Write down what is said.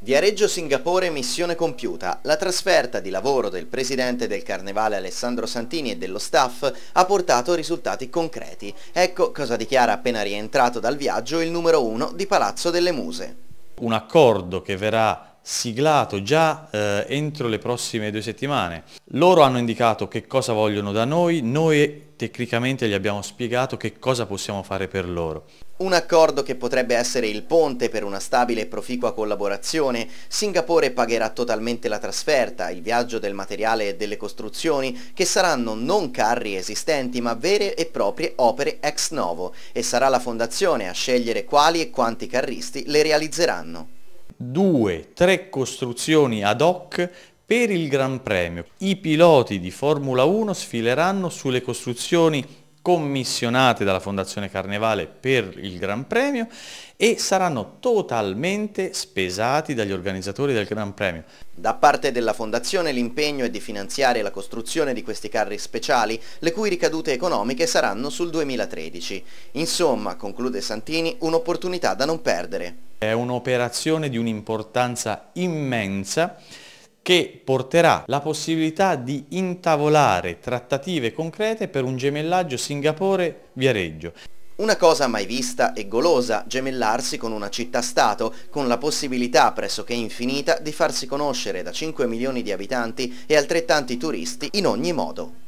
Viareggio-Singapore missione compiuta. La trasferta di lavoro del presidente del Carnevale Alessandro Santini e dello staff ha portato risultati concreti. Ecco cosa dichiara appena rientrato dal viaggio il numero uno di Palazzo delle Muse. Un accordo che verrà siglato già eh, entro le prossime due settimane. Loro hanno indicato che cosa vogliono da noi, noi tecnicamente gli abbiamo spiegato che cosa possiamo fare per loro. Un accordo che potrebbe essere il ponte per una stabile e proficua collaborazione, Singapore pagherà totalmente la trasferta, il viaggio del materiale e delle costruzioni, che saranno non carri esistenti ma vere e proprie opere ex novo, e sarà la fondazione a scegliere quali e quanti carristi le realizzeranno due, tre costruzioni ad hoc per il Gran Premio. I piloti di Formula 1 sfileranno sulle costruzioni commissionate dalla Fondazione Carnevale per il Gran Premio e saranno totalmente spesati dagli organizzatori del Gran Premio. Da parte della Fondazione l'impegno è di finanziare la costruzione di questi carri speciali, le cui ricadute economiche saranno sul 2013. Insomma, conclude Santini, un'opportunità da non perdere. È un'operazione di un'importanza immensa che porterà la possibilità di intavolare trattative concrete per un gemellaggio Singapore-Viareggio. Una cosa mai vista e golosa, gemellarsi con una città-stato, con la possibilità pressoché infinita di farsi conoscere da 5 milioni di abitanti e altrettanti turisti in ogni modo.